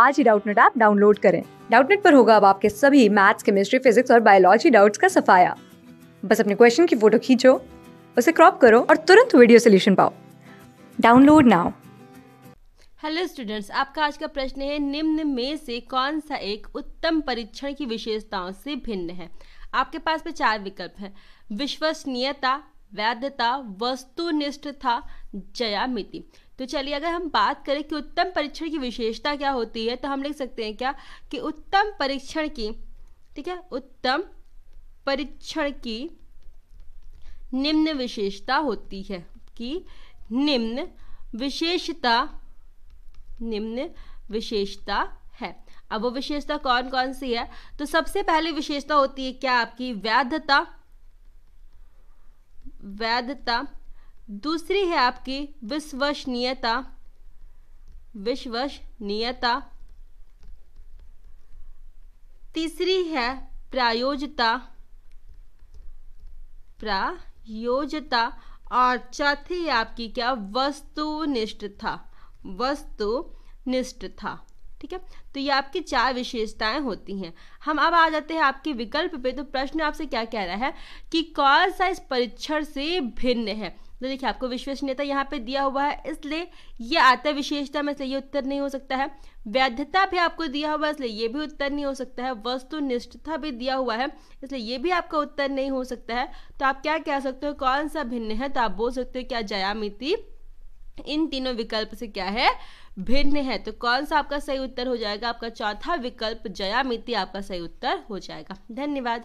आज ही Doubtnut app download करें डाउटनेट पर होगा अब आपके सभी मैथ्स केमिस्ट्री फिजिक्स और बायोलॉजी डाउट्स का सफाया बस अपने क्वेश्चन की फोटो खींचो उसे क्रॉप करो और तुरंत वीडियो सोल्यूशन पाओ डाउनलोड नाउ हेलो स्टूडेंट्स आपका आज का प्रश्न है निम्न में से कौन सा एक उत्तम परीक्षण की विशेषताओं से भिन्न है आपके पास में चार विकल्प हैं विश्वसनीयता वैधता वस्तुनिष्ठता जयामिति तो चलिए अगर हम बात करें कि उत्तम परीक्षण की विशेषता क्या होती है तो हम लिख सकते हैं क्या कि उत्तम परीक्षण की ठीक है उत्तम परीक्षण की निम्न विशेषता होती है कि निम्न विशेषता निम्न विशेषता है अब वो विशेषता कौन कौन सी है तो सबसे पहली विशेषता होती है क्या आपकी वैधता वैधता दूसरी है आपकी विश्वसनीयता विश्वसनीयता तीसरी है प्रायोजता प्रायोजता और चौथी है आपकी क्या वस्तुनिष्ठता वस्तुनिष्ठता ठीक है तो ये आपकी चार विशेषताएं होती हैं हम अब आ जाते हैं आपके विकल्प पे तो प्रश्न आपसे क्या कह रहा है कि कौन सा इस परीक्षण से भिन्न है तो देखिए आपको विश्वसनीयता यहाँ पे दिया हुआ है इसलिए ये आता है विशेषता में इसलिए ये उत्तर नहीं हो सकता है वैधता भी आपको दिया हुआ है इसलिए ये भी उत्तर नहीं हो सकता है वस्तुनिष्ठता भी दिया हुआ है इसलिए ये भी आपका उत्तर नहीं हो सकता है तो आप क्या कह सकते हो कौन सा भिन्न है तो आप बोल सकते हो क्या जयामिति इन तीनों विकल्प से क्या है भिन्न है तो कौन सा आपका सही उत्तर हो जाएगा आपका चौथा विकल्प जयामिति आपका सही उत्तर हो जाएगा धन्यवाद